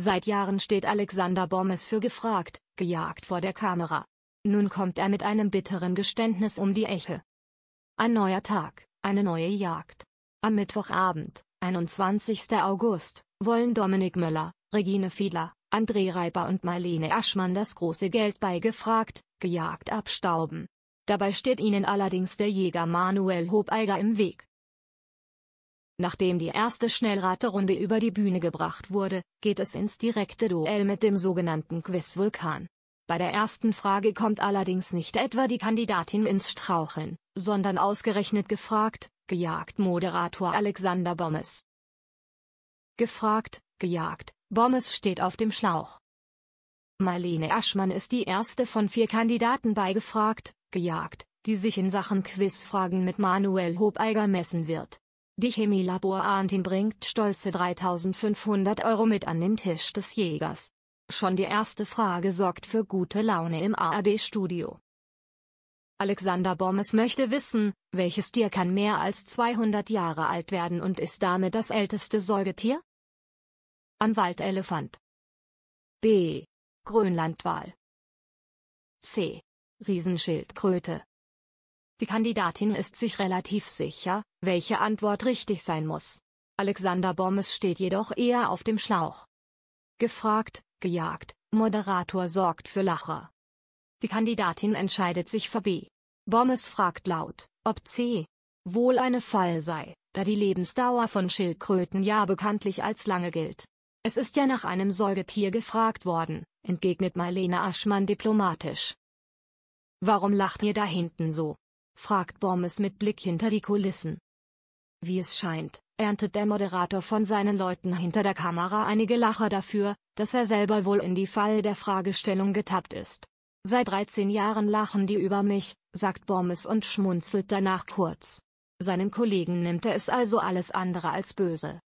Seit Jahren steht Alexander Bommes für gefragt, gejagt vor der Kamera. Nun kommt er mit einem bitteren Geständnis um die Eche. Ein neuer Tag, eine neue Jagd. Am Mittwochabend, 21. August, wollen Dominik Möller, Regine Fiedler, André Reiper und Marlene Aschmann das große Geld bei gefragt, gejagt abstauben. Dabei steht ihnen allerdings der Jäger Manuel Hobeiger im Weg. Nachdem die erste Schnellraterunde über die Bühne gebracht wurde, geht es ins direkte Duell mit dem sogenannten Quiz-Vulkan. Bei der ersten Frage kommt allerdings nicht etwa die Kandidatin ins Straucheln, sondern ausgerechnet gefragt, gejagt Moderator Alexander Bommes. Gefragt, gejagt, Bommes steht auf dem Schlauch. Marlene Aschmann ist die erste von vier Kandidaten bei Gefragt, gejagt, die sich in Sachen Quizfragen mit Manuel Hobeiger messen wird. Die Chemielaborantin bringt stolze 3500 Euro mit an den Tisch des Jägers. Schon die erste Frage sorgt für gute Laune im ARD-Studio. Alexander Bommes möchte wissen, welches Tier kann mehr als 200 Jahre alt werden und ist damit das älteste Säugetier? Am Waldelefant. B. Grönlandwal. C. Riesenschildkröte. Die Kandidatin ist sich relativ sicher, welche Antwort richtig sein muss. Alexander Bommes steht jedoch eher auf dem Schlauch. Gefragt, gejagt, Moderator sorgt für Lacher. Die Kandidatin entscheidet sich für B. Bommes fragt laut, ob C. wohl eine Fall sei, da die Lebensdauer von Schildkröten ja bekanntlich als lange gilt. Es ist ja nach einem Säugetier gefragt worden, entgegnet Marlene Aschmann diplomatisch. Warum lacht ihr da hinten so? fragt Bommes mit Blick hinter die Kulissen. Wie es scheint, erntet der Moderator von seinen Leuten hinter der Kamera einige Lacher dafür, dass er selber wohl in die Falle der Fragestellung getappt ist. Seit 13 Jahren lachen die über mich, sagt Bommes und schmunzelt danach kurz. Seinen Kollegen nimmt er es also alles andere als böse.